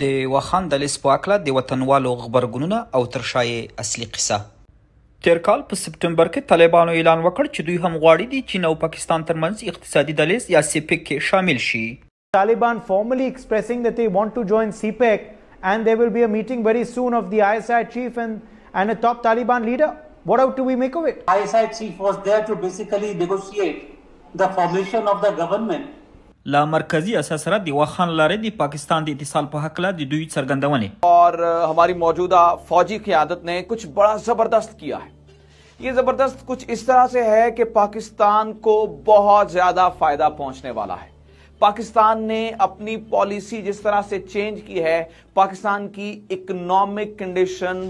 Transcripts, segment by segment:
د وخان د لیس په اکله د وطنوالو خبرګونونه او ترشای اصلي قصه تیر کال په سپټمبر کې طالبانو اعلان وکړ چې دوی هم غواړي دي چې نو پاکستان ترمنځ اقتصادي دلیس یا سیپیک کې شامل شي Taliban formally expressing that they want to join CPEC and there will be a meeting very soon of the ISI chief and, and a top Taliban leader. What out do we make of it? ISI chief was there to basically negotiate the formation of the government ला मरकजी اساسره د وخان لارې د दी د اتصال په حق د और हमारी मौजूदा फौजी क्यादत ने कुछ बड़ा ज़बरदस्त किया है ये ज़बरदस्त कुछ इस तरह से है कि पाकिस्तान को बहुत ज़्यादा फायदा पहुंचने वाला है पाकिस्तान ने अपनी पॉलिसी जिस तरह से चेंज की है पाकिस्तान की इकोनॉमिक कंडीशन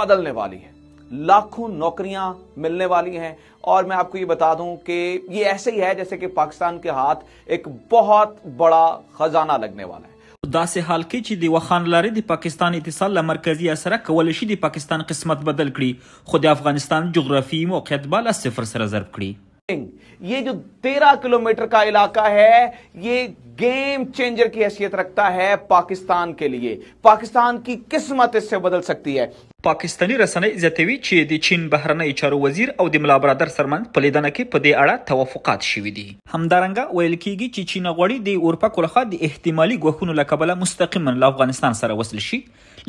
बदलने वाली है लाखों नौकरियां मिलने वाली हैं और मैं आपको ये बता दूं कि ये ऐसे ही है जैसे कि पाकिस्तान के हाथ एक बहुत बड़ा खजाना लगने वाला है داسې حال کې چې د وخان لارې د پاکستان اتصال له مرکزی سره کول شي د پاکستان قسمت بدل کړي خو د افغانستان جغرافي موقعیت بالا صفر سره ضرب کړي ये जो तेरह किलोमीटर का इलाका है ये गेम चेंजर की हैसियत रखता है पाकिस्तान के लिए पाकिस्तान की किस्मत इससे बदल सकती है پاکستانی رسنۍ زیاتوي چې د چین بهرنی چارو وزیر او د ملا برادر سرمن په لیدنه کې په دې اړه توافقات شوي دي همدارنګه ویل کیږي چې چین غوړي د اروپا کولخه د احتمالي غوښونو لکبله مستقیما له افغانستان سره وصل شي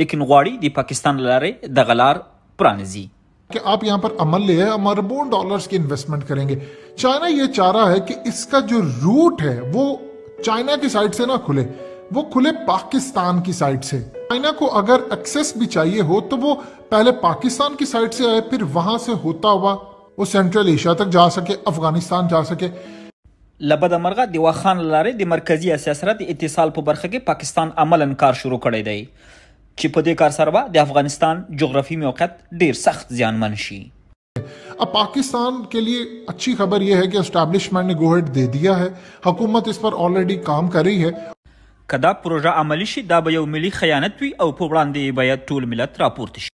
لیکن غواړي د پاکستان لارې د غلار پرانځي कि आप यहां पर अमल है हम अरबों डॉलर्स की इन्वेस्टमेंट करेंगे चाइना ये चाह रहा है कि इसका जो रूट है वो चाइना की साइड से ना खुले वो खुले पाकिस्तान की साइड से चाइना को अगर एक्सेस भी चाहिए हो तो वो पहले पाकिस्तान की साइड से आए फिर वहां से होता हुआ वो सेंट्रल एशिया तक जा सके अफगानिस्तान जा सके لبد مرغه د واخان لارې د مرکزی سیاست اتصال په برخه کې پاکستان عملاً کار شروع کړی دی چې په دې کار سره د افغانستان جغرافي موقعیت ډیر سخت زیانمن شي अब पाकिस्तान के लिए अच्छी खबर यह है कि एस्टैब्लिशमेंट ने गोहट दे दिया है हुकूमत इस पर ऑलरेडी काम कर रही है کدا پروژه عملی شي دا به یو ملي خیانت وي او په وړاندې باید ټول ملت راپورته شي